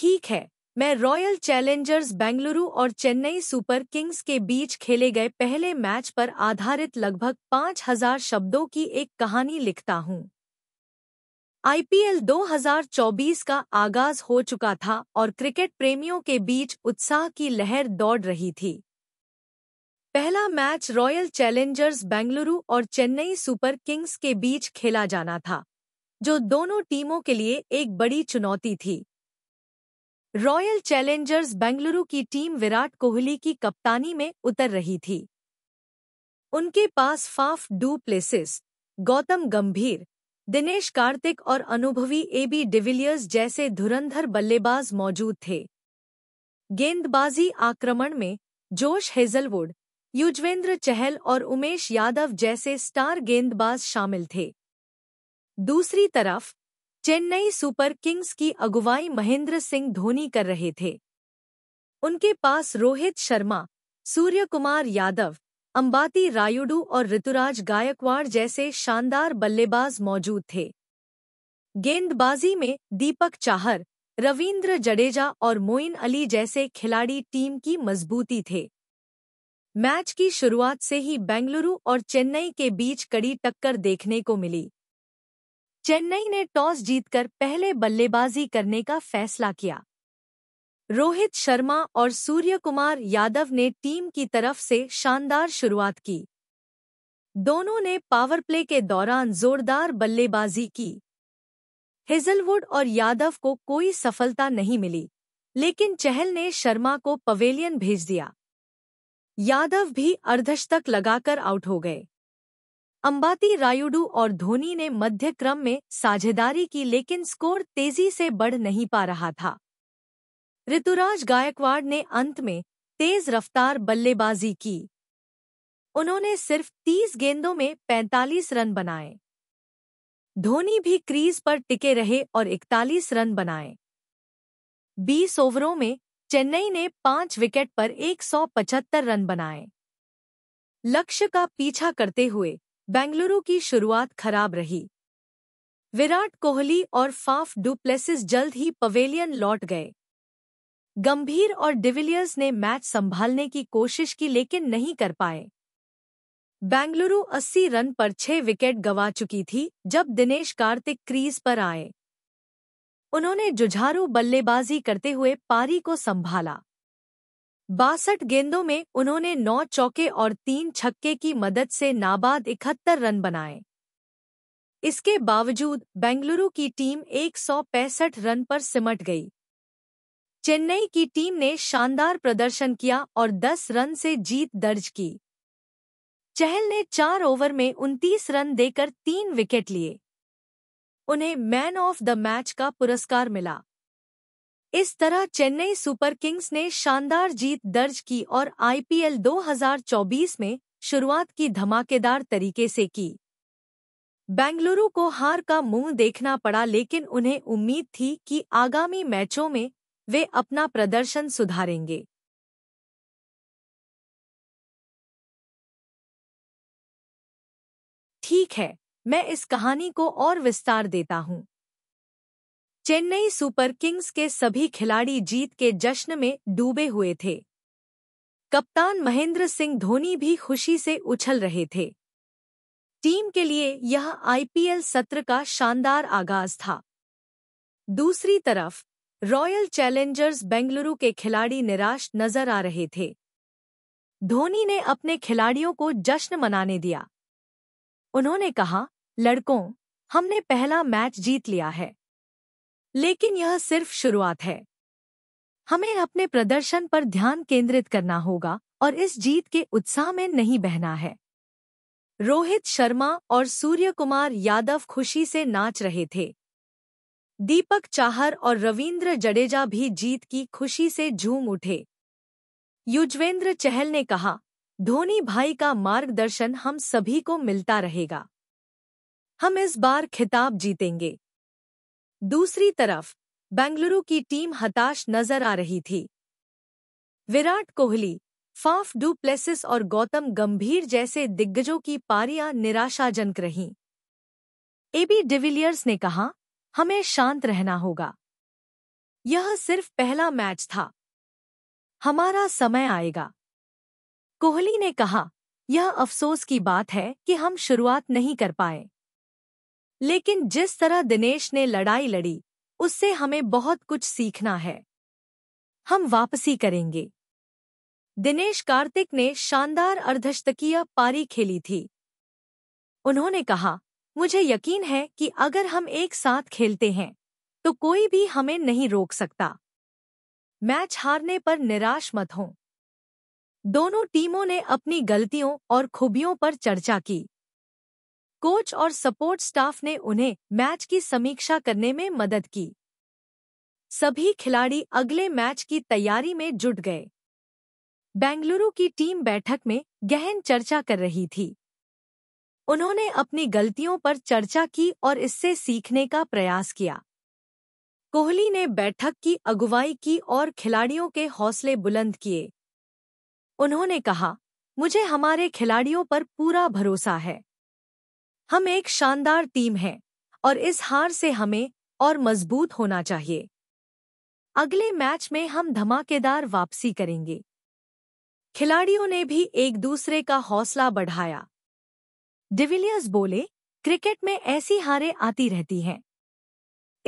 ठीक है मैं रॉयल चैलेंजर्स बेंगलुरु और चेन्नई सुपर किंग्स के बीच खेले गए पहले मैच पर आधारित लगभग 5000 शब्दों की एक कहानी लिखता हूं। आईपीएल 2024 का आगाज हो चुका था और क्रिकेट प्रेमियों के बीच उत्साह की लहर दौड़ रही थी पहला मैच रॉयल चैलेंजर्स बेंगलुरु और चेन्नई सुपर किंग्स के बीच खेला जाना था जो दोनों टीमों के लिए एक बड़ी चुनौती थी रॉयल चैलेंजर्स बेंगलुरु की टीम विराट कोहली की कप्तानी में उतर रही थी उनके पास Faf du Plessis Gautam Gambhir Dinesh Kartik और अनुभवी एबी डिविलियर्स जैसे धुरंधर बल्लेबाज मौजूद थे गेंदबाजी आक्रमण में जोश हेजलवुड युजवेंद्र चहल और उमेश यादव जैसे स्टार गेंदबाज शामिल थे दूसरी तरफ चेन्नई सुपर किंग्स की अगुवाई महेंद्र सिंह धोनी कर रहे थे उनके पास रोहित शर्मा सूर्य कुमार यादव अंबाती रायुडू और ऋतुराज गायकवाड़ जैसे शानदार बल्लेबाज मौजूद थे गेंदबाजी में दीपक चाहर रविंद्र जडेजा और मोइन अली जैसे खिलाड़ी टीम की मजबूती थे मैच की शुरुआत से ही बेंगलुरु और चेन्नई के बीच कड़ी टक्कर देखने को मिली चेन्नई ने टॉस जीतकर पहले बल्लेबाजी करने का फैसला किया रोहित शर्मा और सूर्यकुमार यादव ने टीम की तरफ से शानदार शुरुआत की दोनों ने पावर प्ले के दौरान जोरदार बल्लेबाजी की हिजलवुड और यादव को कोई सफलता नहीं मिली लेकिन चहल ने शर्मा को पवेलियन भेज दिया यादव भी अर्धशतक लगाकर आउट हो गए अंबाती रायुडू और धोनी ने मध्य क्रम में साझेदारी की लेकिन स्कोर तेजी से बढ़ नहीं पा रहा था ऋतुराज गायकवाड़ ने अंत में तेज रफ्तार बल्लेबाजी की उन्होंने सिर्फ 30 गेंदों में 45 रन बनाए धोनी भी क्रीज पर टिके रहे और 41 रन बनाए 20 ओवरों में चेन्नई ने पांच विकेट पर 175 रन बनाए लक्ष्य का पीछा करते हुए बेंगलुरु की शुरुआत खराब रही विराट कोहली और फाफ डुप्लेसिस जल्द ही पवेलियन लौट गए गंभीर और डिविलियर्स ने मैच संभालने की कोशिश की लेकिन नहीं कर पाए बेंगलुरु 80 रन पर छह विकेट गवा चुकी थी जब दिनेश कार्तिक क्रीज पर आए उन्होंने जुझारू बल्लेबाजी करते हुए पारी को संभाला बासठ गेंदों में उन्होंने नौ चौके और तीन छक्के की मदद से नाबाद इकहत्तर रन बनाए इसके बावजूद बेंगलुरु की टीम एक रन पर सिमट गई चेन्नई की टीम ने शानदार प्रदर्शन किया और 10 रन से जीत दर्ज की चहल ने चार ओवर में उनतीस रन देकर तीन विकेट लिए उन्हें मैन ऑफ द मैच का पुरस्कार मिला इस तरह चेन्नई सुपर किंग्स ने शानदार जीत दर्ज की और आईपीएल 2024 में शुरुआत की धमाकेदार तरीके से की बेंगलुरु को हार का मुंह देखना पड़ा लेकिन उन्हें उम्मीद थी कि आगामी मैचों में वे अपना प्रदर्शन सुधारेंगे ठीक है मैं इस कहानी को और विस्तार देता हूँ चेन्नई सुपर किंग्स के सभी खिलाड़ी जीत के जश्न में डूबे हुए थे कप्तान महेंद्र सिंह धोनी भी खुशी से उछल रहे थे टीम के लिए यह आईपीएल सत्र का शानदार आगाज था दूसरी तरफ रॉयल चैलेंजर्स बेंगलुरु के खिलाड़ी निराश नजर आ रहे थे धोनी ने अपने खिलाड़ियों को जश्न मनाने दिया उन्होंने कहा लड़कों हमने पहला मैच जीत लिया है लेकिन यह सिर्फ शुरुआत है हमें अपने प्रदर्शन पर ध्यान केंद्रित करना होगा और इस जीत के उत्साह में नहीं बहना है रोहित शर्मा और सूर्य कुमार यादव खुशी से नाच रहे थे दीपक चाहर और रविंद्र जडेजा भी जीत की खुशी से झूम उठे युजवेंद्र चहल ने कहा धोनी भाई का मार्गदर्शन हम सभी को मिलता रहेगा हम इस बार खिताब जीतेंगे दूसरी तरफ बेंगलुरु की टीम हताश नजर आ रही थी Virat Kohli Faf du Plessis और गौतम गंभीर जैसे दिग्गजों की पारियां निराशाजनक रहीं एबी डिविलियर्स ने कहा हमें शांत रहना होगा यह सिर्फ पहला मैच था हमारा समय आएगा कोहली ने कहा यह अफसोस की बात है कि हम शुरुआत नहीं कर पाए लेकिन जिस तरह दिनेश ने लड़ाई लड़ी उससे हमें बहुत कुछ सीखना है हम वापसी करेंगे दिनेश कार्तिक ने शानदार अर्धशतकीय पारी खेली थी उन्होंने कहा मुझे यकीन है कि अगर हम एक साथ खेलते हैं तो कोई भी हमें नहीं रोक सकता मैच हारने पर निराश मत हों दोनों टीमों ने अपनी गलतियों और खूबियों पर चर्चा की कोच और सपोर्ट स्टाफ ने उन्हें मैच की समीक्षा करने में मदद की सभी खिलाड़ी अगले मैच की तैयारी में जुट गए बेंगलुरु की टीम बैठक में गहन चर्चा कर रही थी उन्होंने अपनी गलतियों पर चर्चा की और इससे सीखने का प्रयास किया कोहली ने बैठक की अगुवाई की और खिलाड़ियों के हौसले बुलंद किए उन्होंने कहा मुझे हमारे खिलाड़ियों पर पूरा भरोसा है हम एक शानदार टीम हैं और इस हार से हमें और मजबूत होना चाहिए अगले मैच में हम धमाकेदार वापसी करेंगे खिलाड़ियों ने भी एक दूसरे का हौसला बढ़ाया डिविलियर्स बोले क्रिकेट में ऐसी हारें आती रहती हैं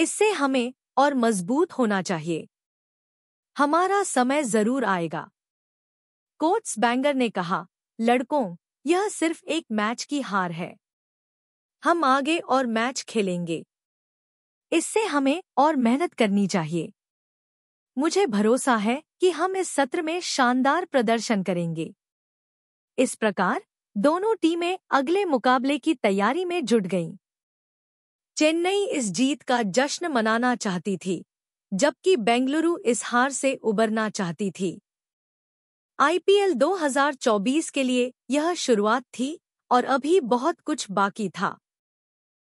इससे हमें और मजबूत होना चाहिए हमारा समय जरूर आएगा कोच बैंगर ने कहा लड़कों यह सिर्फ एक मैच की हार है हम आगे और मैच खेलेंगे इससे हमें और मेहनत करनी चाहिए मुझे भरोसा है कि हम इस सत्र में शानदार प्रदर्शन करेंगे इस प्रकार दोनों टीमें अगले मुकाबले की तैयारी में जुट गईं। चेन्नई इस जीत का जश्न मनाना चाहती थी जबकि बेंगलुरु इस हार से उबरना चाहती थी आईपीएल 2024 के लिए यह शुरुआत थी और अभी बहुत कुछ बाकी था